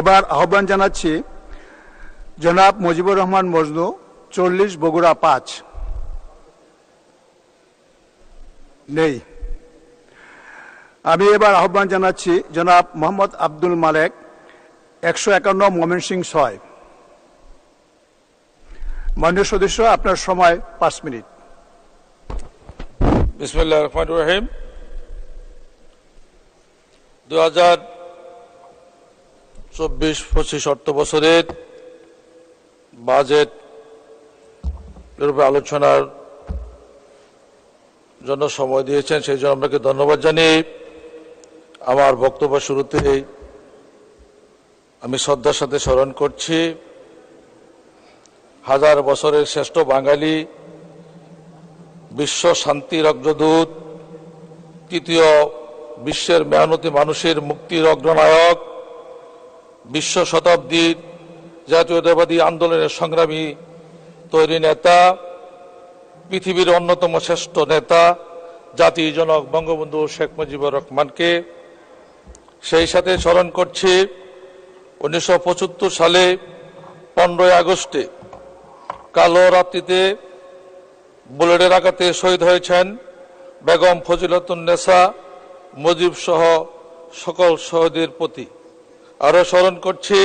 এবার আহ্বান জানাচ্ছি জনাব মুজিবুর রহমান মজনু চল্লিশ বগুড়া পাঁচ নেই আমি এবার আহ্বান জানাচ্ছি জনাব মোহাম্মদ আব্দুল মালেক একশো একান্ন মোমেন সিং ছয় মান্য সদস্য আপনার সময় পাঁচ মিনিট বিসমুল্লাহ রহমান রহিম দু হাজার চব্বিশ পঁচিশ অর্থ বছরের বাজেট এর আলোচনার জন্য সময় দিয়েছেন সেই জন্য আপনাকে ধন্যবাদ জানিয়ে আমার বক্তব্য শুরুতে আমি শ্রদ্ধার সাথে স্মরণ করছি হাজার বছরের শ্রেষ্ঠ বাঙালি বিশ্ব শান্তির অগ্রদূত তৃতীয় বিশ্বের মেহনতি মানুষের মুক্তির অগ্রনায়ক বিশ্ব শতাব্দীর জাতীয়তাবাদী আন্দোলনের সংগ্রামী তৈরি নেতা পৃথিবীর অন্যতম শ্রেষ্ঠ নেতা জাতির জনক বঙ্গবন্ধু শেখ মুজিবুর রহমানকে সেই সাথে স্মরণ করছি উনিশশো সালে পনেরোই আগস্টে কালো রাত্রিতে বুলেটের আঘাতে শহীদ হয়েছেন বেগম নেশা মুজিব সহ সকল শহীদের প্রতি আরও স্মরণ করছি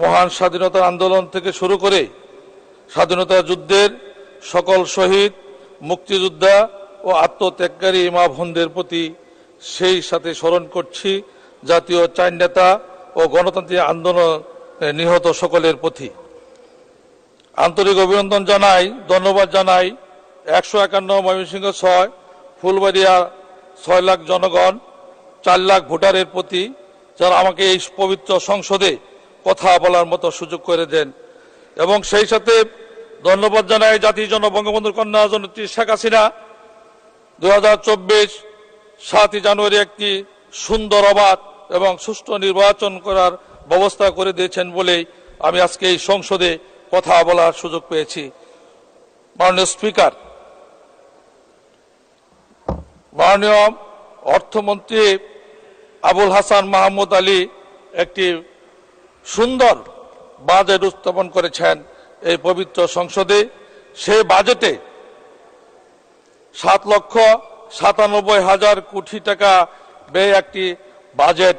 মহান স্বাধীনতা আন্দোলন থেকে শুরু করে স্বাধীনতা যুদ্ধের সকল শহীদ মুক্তিযোদ্ধা ও আত্মত্যাগকারী ইমা ভন্দের প্রতি সেই সাথে স্মরণ করছি জাতীয় চার নেতা ও গণতান্ত্রিক আন্দোলন নিহত সকলের প্রতি আন্তরিক অভিনন্দন জানাই ধন্যবাদ জানাই একশো একান্ন ময়মনসিংহ ছয় ফুলবাড়িয়া ছয় লাখ জনগণ চার লাখ ভোটারের প্রতি যারা আমাকে এই পবিত্র সংসদে কথা বলার মতো সুযোগ করে দেন এবং সেই সাথে ধন্যবাদ জানাই জাতির জন্য বঙ্গবন্ধুর কন্যা জনত্রী শেখ হাসিনা দু হাজার চব্বিশ সাতই জানুয়ারি একটি সুন্দর অবাধ এবং সুষ্ঠু নির্বাচন করার ব্যবস্থা করে দিয়েছেন বলেই আমি আজকে এই সংসদে কথা বলার সুযোগ পেয়েছি মাননীয় স্পিকার মাননীয় অর্থমন্ত্রী আবুল হাসান মাহমুদ আলী একটি সুন্দর বাজেট উত্থাপন করেছেন এই পবিত্র সংসদে সেই বাজেটে সাত লক্ষ সাতানব্বই হাজার কোটি টাকা ব্যয় একটি বাজেট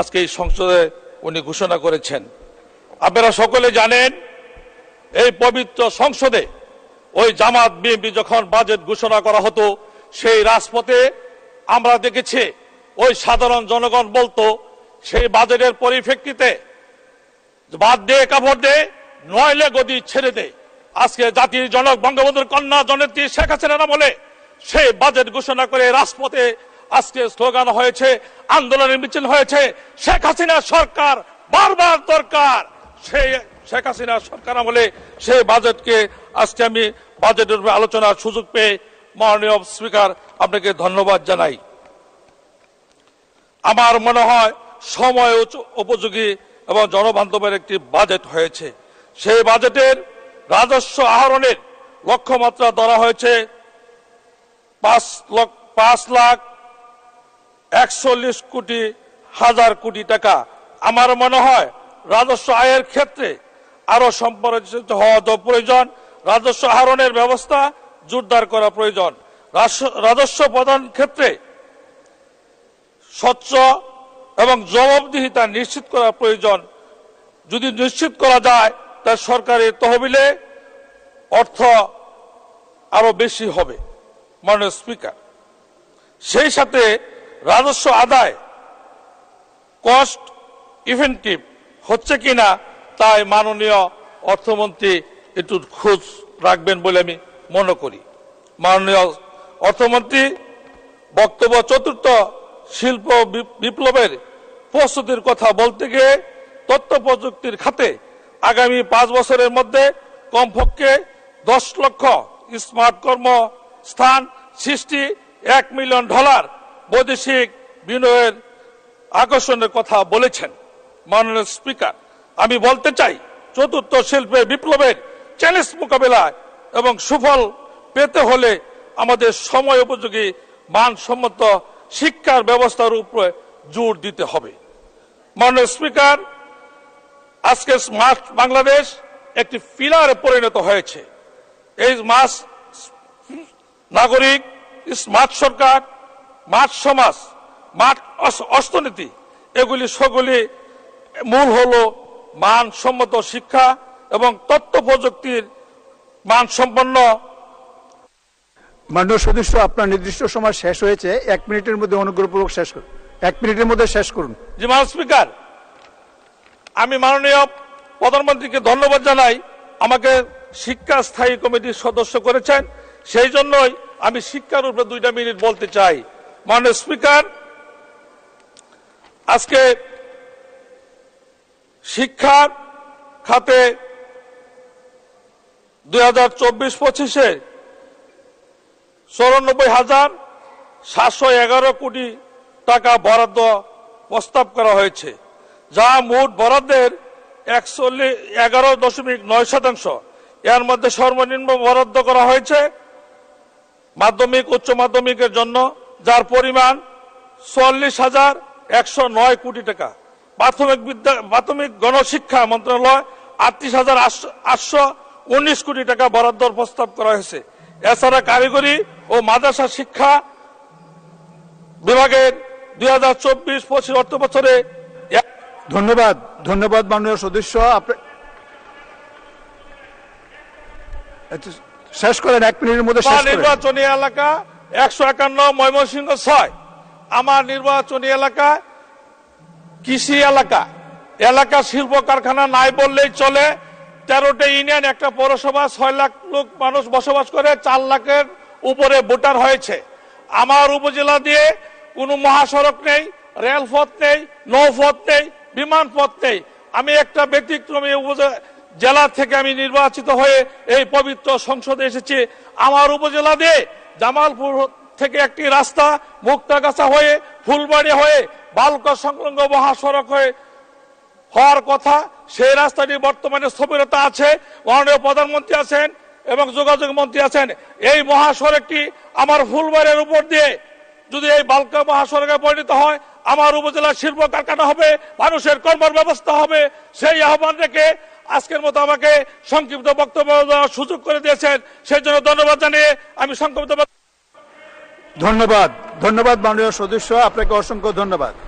আজকে এই সংসদে উনি ঘোষণা করেছেন আপনারা সকলে জানেন এই পবিত্র সংসদে ওই জামাত বিএনপি যখন বাজেট ঘোষণা করা হতো সেই রাজপথে আমরা দেখেছি ওই সাধারণ জনগণ বলতো সেই বাজেটের পরিপ্রেক্ষিতে বাদ দিয়ে কাপড় দে নয়লে গদি ছেড়ে দে আজকে জাতির জনক বঙ্গবন্ধুর কন্যা জনেত্রী শেখ হাসিনা বলে সেই বাজেট ঘোষণা করে রাজপথে আজকে স্লোগান হয়েছে আন্দোলনের মিছিল হয়েছে শেখ হাসিনা সরকার বারবার দরকার সেই শেখ হাসিনা সরকার আমলে সেই বাজেটকে আজকে আমি বাজেটের আলোচনার সুযোগ পেয়ে মাননীয় স্পিকার আপনাকে ধন্যবাদ জানাই আমার মনে হয় সময় উপযোগী এবং জনবান্ধবের একটি বাজেট হয়েছে সেই বাজেটের রাজস্ব আহরণের লক্ষ্যমাত্রা ধরা হয়েছে পাঁচ লক্ষ পাঁচ লাখ একচল্লিশ কোটি হাজার কোটি টাকা আমার মনে হয় রাজস্ব আয়ের ক্ষেত্রে আরো সম্পর্কিত হওয়া তো প্রয়োজন রাজস্ব আহরণের ব্যবস্থা জোরদার করা প্রয়োজন রাজস্ব প্রদান ক্ষেত্রে স্বচ্ছ এবং জবাবদিহিতা নিশ্চিত করা প্রয়োজন যদি নিশ্চিত করা যায় তা সরকারের তহবিলে অর্থ আরও বেশি হবে মাননীয় স্পিকার সেই সাথে রাজস্ব আদায় কস্ট ইফেন্টিভ হচ্ছে কিনা তাই মাননীয় অর্থমন্ত্রী একটু খোঁজ রাখবেন বলে আমি মনে করি মাননীয় অর্থমন্ত্রী বক্তব্য চতুর্থ শিল্প বিপ্লবের প্রস্তুতির কথা বলতে গিয়ে তথ্য প্রযুক্তির খাতে আগামী পাঁচ বছরের মধ্যে কমপক্ষে দশ লক্ষ স্মার্ট স্থান সৃষ্টি এক মিলিয়ন ডলার বৈদেশিক বিনিয়োগের আকর্ষণের কথা বলেছেন মাননীয় স্পিকার আমি বলতে চাই চতুর্থ শিল্পে বিপ্লবের চ্যালেঞ্জ মোকাবেলায় এবং সুফল পেতে হলে আমাদের সময় উপযোগী মানসম্মত শিক্ষার ব্যবস্থার উপরে জোর দিতে হবে মাননীয় স্পিকার আজকে স্মার্ট বাংলাদেশ একটি ফিলারে পরিণত হয়েছে এই মাস নাগরিক স্মার্ট সরকার মাঠ সমাজ মাঠ অর্থনীতি এগুলি সগুলি মূল হলো মানসম্মত শিক্ষা এবং তথ্য প্রযুক্তির মানসম্পন্ন মাননীয় সদস্য আপনার নির্দিষ্ট সময় শেষ হয়েছে এক মিনিটের মধ্যে অনুগ্রহপূর্বক শেষ করুন এক মিনিটের মধ্যে শেষ করুন জি স্পিকার আমি মাননীয় প্রধানমন্ত্রীকে ধন্যবাদ জানাই আমাকে শিক্ষা স্থায়ী কমিটির সদস্য করেছেন সেই জন্যই আমি শিক্ষার উপরে দুইটা মিনিট বলতে চাই মাননীয় স্পিকার আজকে শিক্ষা খাতে দুই হাজার চব্বিশ পঁচিশে চৌরানব্বই হাজার সাতশো এগারো কোটি টাকা বরাদ্দ প্রস্তাব করা হয়েছে যা মোট বরাদ্দের একচল্লিশ এগারো দশমিক নয় শতাংশ এর মধ্যে সর্বনিম্ন বরাদ্দ করা হয়েছে মাধ্যমিক উচ্চ মাধ্যমিকের জন্য যার পরিমাণ চল্লিশ হাজার একশো নয় কোটি টাকা প্রাথমিক বিদ্যা প্রাথমিক গণশিক্ষা মন্ত্রণালয় আটত্রিশ হাজার আটশো উনিশ কোটি টাকা বরাদ্দর প্রস্তাব করা হয়েছে এছাড়া কারিগরি ও মাদ্রাসা শিক্ষা বিভাগের দুই হাজার চব্বিশ পঁচিশ অর্থ বছরে ধন্যবাদ ধন্যবাদ মাননীয় সদস্য শেষ করেন এক মিনিটের মধ্যে নির্বাচনী এলাকা একশো একান্ন ময়মনসিংহ ছয় আমার নির্বাচনী এলাকা কৃষি এলাকা এলাকা শিল্প কারখানা নাই বললেই চলে তেরোটা ইউনিয়ন একটা পৌরসভা ছয় লাখ লোক মানুষ বসবাস করে চার লাখের উপরে ভোটার হয়েছে আমার উপজেলা দিয়ে কোনো মহাসড়ক নেই রেলপথ নেই নৌপথ নেই বিমানপথ নেই আমি একটা ব্যতিক্রমী জেলা থেকে আমি নির্বাচিত হয়ে এই পবিত্র সংসদে এসেছি আমার উপজেলা দিয়ে জামালপুর থেকে একটি রাস্তা মুক্তাগাছা হয়ে ফুলবাড়ি হয়ে বালক সংলগ্ন মহাসড়ক হয়ে হওয়ার কথা সেই রাস্তাটি বর্তমানে স্থবিরতা আছে মাননীয় প্রধানমন্ত্রী আছেন এবং যোগাযোগ মন্ত্রী আছেন এই মহাসড়কটি আমার ফুলবাড়ির উপর দিয়ে যদি এই বালকা মহাসড়কে পরিণত হয় আমার উপজেলার শিল্প কারখানা হবে মানুষের কর্মর ব্যবস্থা হবে সেই আহ্বান রেখে আজকের মতো আমাকে সংক্ষিপ্ত বক্তব্য দেওয়ার সুযোগ করে দিয়েছেন সেই জন্য ধন্যবাদ জানিয়ে আমি সংক্ষিপ্ত ধন্যবাদ ধন্যবাদ মাননীয় সদস্য আপনাকে অসংখ্য ধন্যবাদ